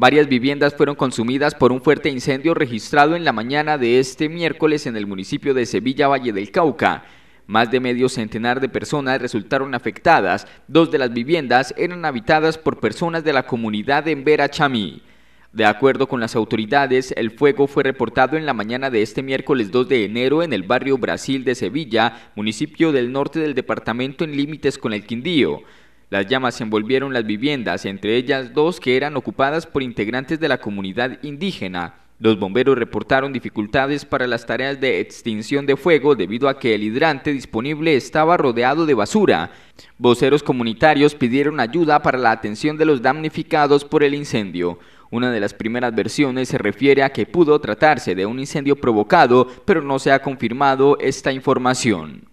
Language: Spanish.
Varias viviendas fueron consumidas por un fuerte incendio registrado en la mañana de este miércoles en el municipio de Sevilla, Valle del Cauca. Más de medio centenar de personas resultaron afectadas. Dos de las viviendas eran habitadas por personas de la comunidad de Vera Chamí. De acuerdo con las autoridades, el fuego fue reportado en la mañana de este miércoles 2 de enero en el barrio Brasil de Sevilla, municipio del norte del departamento en límites con el Quindío. Las llamas envolvieron las viviendas, entre ellas dos que eran ocupadas por integrantes de la comunidad indígena. Los bomberos reportaron dificultades para las tareas de extinción de fuego debido a que el hidrante disponible estaba rodeado de basura. Voceros comunitarios pidieron ayuda para la atención de los damnificados por el incendio. Una de las primeras versiones se refiere a que pudo tratarse de un incendio provocado, pero no se ha confirmado esta información.